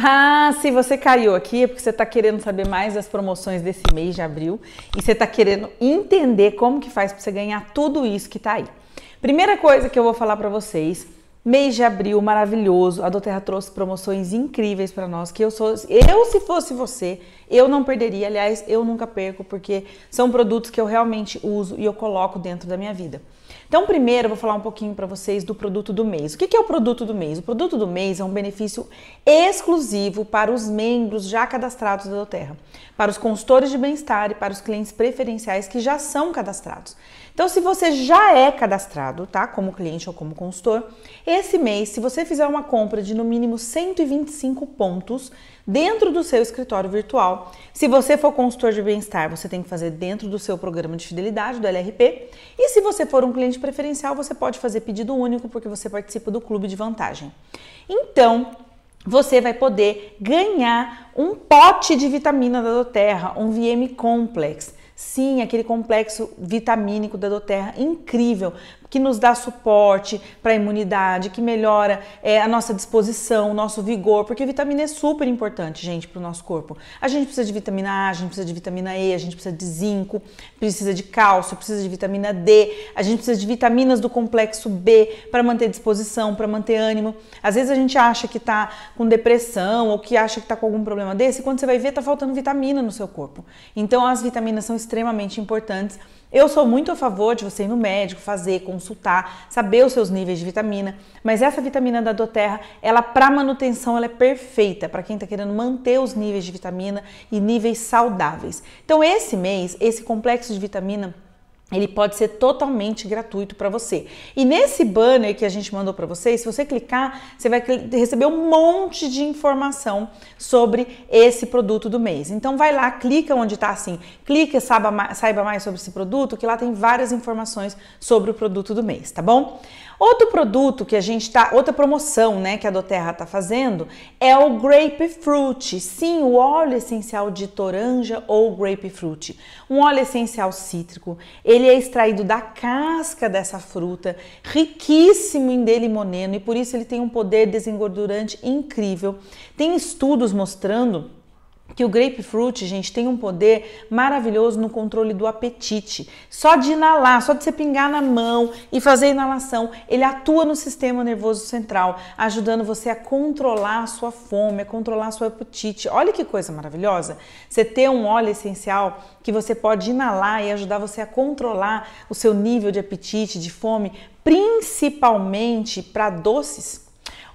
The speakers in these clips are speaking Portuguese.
Ah, se você caiu aqui é porque você está querendo saber mais das promoções desse mês de abril e você está querendo entender como que faz para você ganhar tudo isso que está aí. Primeira coisa que eu vou falar para vocês, mês de abril maravilhoso, a Doterra trouxe promoções incríveis para nós que eu sou, eu se fosse você, eu não perderia. Aliás, eu nunca perco porque são produtos que eu realmente uso e eu coloco dentro da minha vida. Então, primeiro eu vou falar um pouquinho para vocês do produto do mês. O que é o produto do mês? O produto do mês é um benefício exclusivo para os membros já cadastrados da Doterra, para os consultores de bem-estar e para os clientes preferenciais que já são cadastrados. Então, se você já é cadastrado, tá, como cliente ou como consultor, esse mês, se você fizer uma compra de no mínimo 125 pontos, dentro do seu escritório virtual. Se você for consultor de bem-estar, você tem que fazer dentro do seu programa de fidelidade, do LRP. E se você for um cliente preferencial, você pode fazer pedido único, porque você participa do clube de vantagem. Então, você vai poder ganhar um pote de vitamina da Doterra, um VM Complex. Sim, aquele complexo vitamínico da Doterra incrível que nos dá suporte para a imunidade, que melhora é, a nossa disposição, o nosso vigor, porque vitamina é super importante, gente, para o nosso corpo. A gente precisa de vitamina A, a gente precisa de vitamina E, a gente precisa de zinco, precisa de cálcio, precisa de vitamina D, a gente precisa de vitaminas do complexo B para manter disposição, para manter ânimo. Às vezes a gente acha que está com depressão ou que acha que está com algum problema desse, e quando você vai ver, está faltando vitamina no seu corpo. Então as vitaminas são extremamente importantes. Eu sou muito a favor de você ir no médico, fazer, com consultar, saber os seus níveis de vitamina. Mas essa vitamina da Doterra, ela para manutenção, ela é perfeita para quem está querendo manter os níveis de vitamina e níveis saudáveis. Então esse mês, esse complexo de vitamina ele pode ser totalmente gratuito para você. E nesse banner que a gente mandou para vocês, se você clicar, você vai receber um monte de informação sobre esse produto do mês. Então vai lá, clica onde está assim, clica saiba mais, saiba mais sobre esse produto, que lá tem várias informações sobre o produto do mês, tá bom? Outro produto que a gente está, outra promoção, né, que a Doterra está fazendo é o grapefruit. Sim, o óleo essencial de toranja ou grapefruit, um óleo essencial cítrico. Ele ele é extraído da casca dessa fruta, riquíssimo em delimoneno e por isso ele tem um poder desengordurante incrível. Tem estudos mostrando que o grapefruit, gente, tem um poder maravilhoso no controle do apetite. Só de inalar, só de você pingar na mão e fazer inalação, ele atua no sistema nervoso central, ajudando você a controlar a sua fome, a controlar seu apetite. Olha que coisa maravilhosa! Você ter um óleo essencial que você pode inalar e ajudar você a controlar o seu nível de apetite, de fome, principalmente para doces.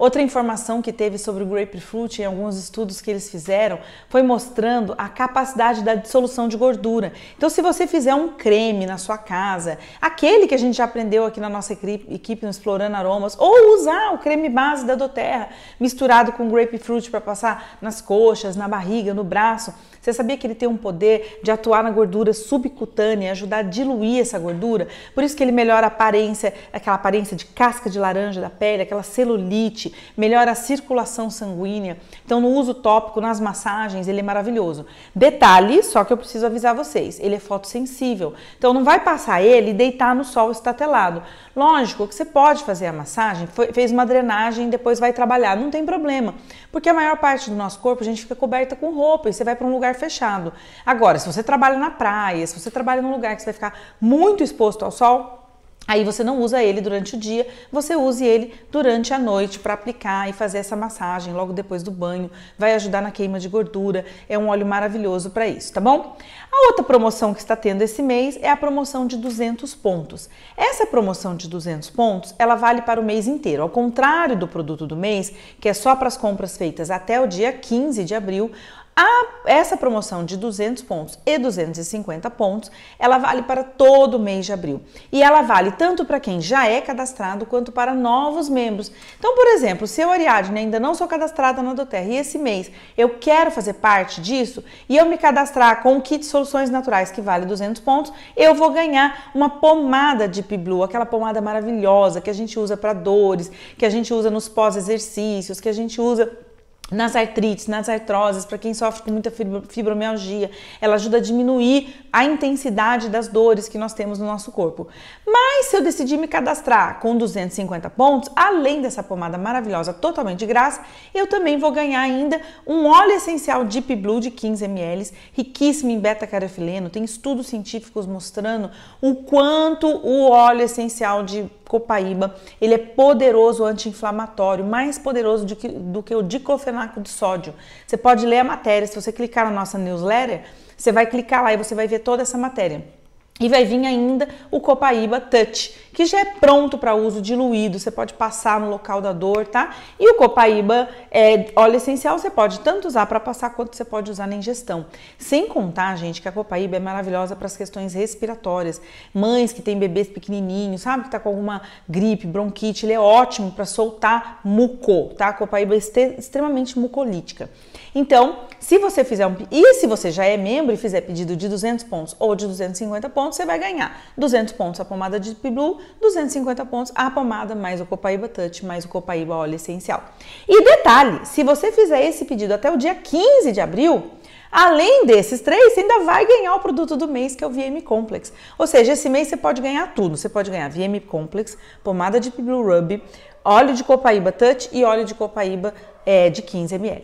Outra informação que teve sobre o grapefruit em alguns estudos que eles fizeram foi mostrando a capacidade da dissolução de gordura. Então, se você fizer um creme na sua casa, aquele que a gente já aprendeu aqui na nossa equipe no Explorando Aromas, ou usar o creme base da Doterra misturado com grapefruit para passar nas coxas, na barriga, no braço você sabia que ele tem um poder de atuar na gordura subcutânea, ajudar a diluir essa gordura? Por isso que ele melhora a aparência, aquela aparência de casca de laranja da pele, aquela celulite, melhora a circulação sanguínea. Então, no uso tópico, nas massagens, ele é maravilhoso. Detalhe, só que eu preciso avisar vocês, ele é fotossensível. Então, não vai passar ele e deitar no sol estatelado. Lógico que você pode fazer a massagem, fez uma drenagem e depois vai trabalhar, não tem problema, porque a maior parte do nosso corpo a gente fica coberta com roupa e você vai para um lugar fechado. Agora, se você trabalha na praia, se você trabalha num lugar que você vai ficar muito exposto ao sol, Aí você não usa ele durante o dia, você use ele durante a noite para aplicar e fazer essa massagem logo depois do banho. Vai ajudar na queima de gordura, é um óleo maravilhoso para isso, tá bom? A outra promoção que está tendo esse mês é a promoção de 200 pontos. Essa promoção de 200 pontos, ela vale para o mês inteiro. Ao contrário do produto do mês, que é só para as compras feitas até o dia 15 de abril, a, essa promoção de 200 pontos e 250 pontos, ela vale para todo mês de abril. E ela vale tanto para quem já é cadastrado quanto para novos membros. Então, por exemplo, se eu, Ariadne, ainda não sou cadastrada na Doterra e esse mês eu quero fazer parte disso e eu me cadastrar com o kit Soluções Naturais que vale 200 pontos, eu vou ganhar uma pomada de Piblu, aquela pomada maravilhosa que a gente usa para dores, que a gente usa nos pós-exercícios, que a gente usa nas artrites, nas artroses, para quem sofre com muita fibromialgia, ela ajuda a diminuir a intensidade das dores que nós temos no nosso corpo. Mas se eu decidir me cadastrar com 250 pontos, além dessa pomada maravilhosa totalmente de graça, eu também vou ganhar ainda um óleo essencial Deep Blue de 15 ml, riquíssimo em beta-caroteno. Tem estudos científicos mostrando o quanto o óleo essencial de copaíba. Ele é poderoso anti-inflamatório, mais poderoso que, do que o diclofenaco de sódio. Você pode ler a matéria, se você clicar na nossa newsletter, você vai clicar lá e você vai ver toda essa matéria. E vai vir ainda o Copaíba Touch, que já é pronto para uso diluído, você pode passar no local da dor, tá? E o Copaíba é, óleo essencial você pode tanto usar para passar quanto você pode usar na ingestão. Sem contar, gente, que a Copaíba é maravilhosa para as questões respiratórias. Mães que têm bebês pequenininhos, sabe que tá com alguma gripe, bronquite, ele é ótimo para soltar muco, tá? A Copaíba é extremamente mucolítica. Então, se você fizer um e se você já é membro e fizer pedido de 200 pontos ou de 250 pontos, pontos, você vai ganhar 200 pontos a pomada de Deep Blue, 250 pontos a pomada mais o Copaíba Touch, mais o Copaíba Óleo Essencial. E detalhe, se você fizer esse pedido até o dia 15 de abril, Além desses três, você ainda vai ganhar o produto do mês, que é o VM Complex. Ou seja, esse mês você pode ganhar tudo. Você pode ganhar VM Complex, pomada de Blue Rub, óleo de copaíba Touch e óleo de copaíba é, de 15 ml.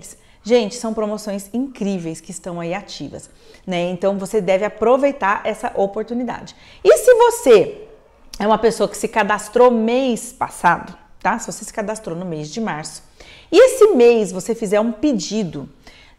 Gente, são promoções incríveis que estão aí ativas, né? Então você deve aproveitar essa oportunidade. E se você é uma pessoa que se cadastrou mês passado, tá? Se você se cadastrou no mês de março e esse mês você fizer um pedido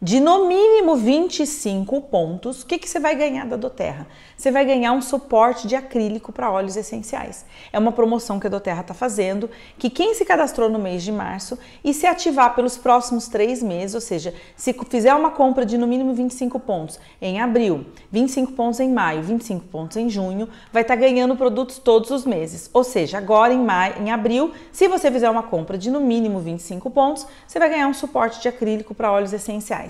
de no mínimo 25 pontos, o que, que você vai ganhar da Doterra? Você vai ganhar um suporte de acrílico para óleos essenciais. É uma promoção que a Doterra está fazendo, que quem se cadastrou no mês de março e se ativar pelos próximos três meses, ou seja, se fizer uma compra de no mínimo 25 pontos em abril, 25 pontos em maio, 25 pontos em junho, vai estar tá ganhando produtos todos os meses. Ou seja, agora em maio, em abril, se você fizer uma compra de no mínimo 25 pontos, você vai ganhar um suporte de acrílico para óleos essenciais.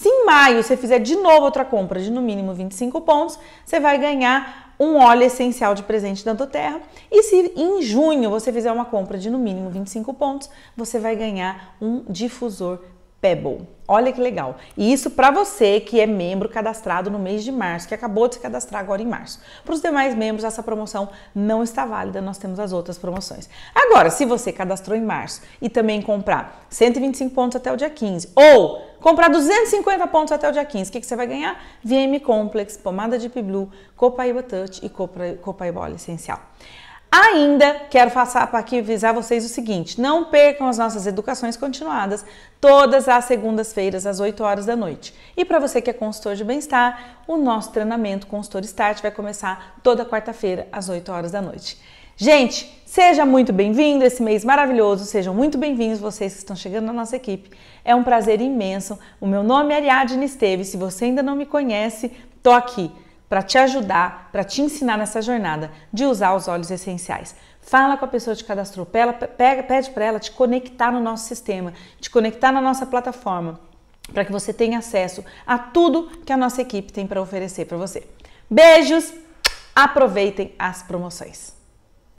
Se em maio você fizer de novo outra compra de no mínimo 25 pontos, você vai ganhar um óleo essencial de presente da Doterra. E se em junho você fizer uma compra de no mínimo 25 pontos, você vai ganhar um difusor Pebble. Olha que legal. E isso para você que é membro cadastrado no mês de março, que acabou de se cadastrar agora em março. Para os demais membros, essa promoção não está válida, nós temos as outras promoções. Agora, se você cadastrou em março e também comprar 125 pontos até o dia 15 ou comprar 250 pontos até o dia 15, o que, que você vai ganhar? VM Complex, pomada Deep Blue, Copaiba Touch e Copaiba Óleo Essencial. Ainda quero passar para aqui avisar vocês o seguinte: não percam as nossas educações continuadas todas as segundas-feiras às 8 horas da noite. E para você que é consultor de bem-estar, o nosso treinamento Consultor Start vai começar toda quarta-feira às 8 horas da noite. Gente, seja muito bem-vindo esse mês maravilhoso, sejam muito bem-vindos vocês que estão chegando na nossa equipe. É um prazer imenso. O meu nome é Ariadne Esteves. Se você ainda não me conhece, tô aqui para te ajudar, para te ensinar nessa jornada de usar os óleos essenciais. Fala com a pessoa que cadastrou, pega, pede para ela te conectar no nosso sistema, te conectar na nossa plataforma, para que você tenha acesso a tudo que a nossa equipe tem para oferecer para você. Beijos, aproveitem as promoções.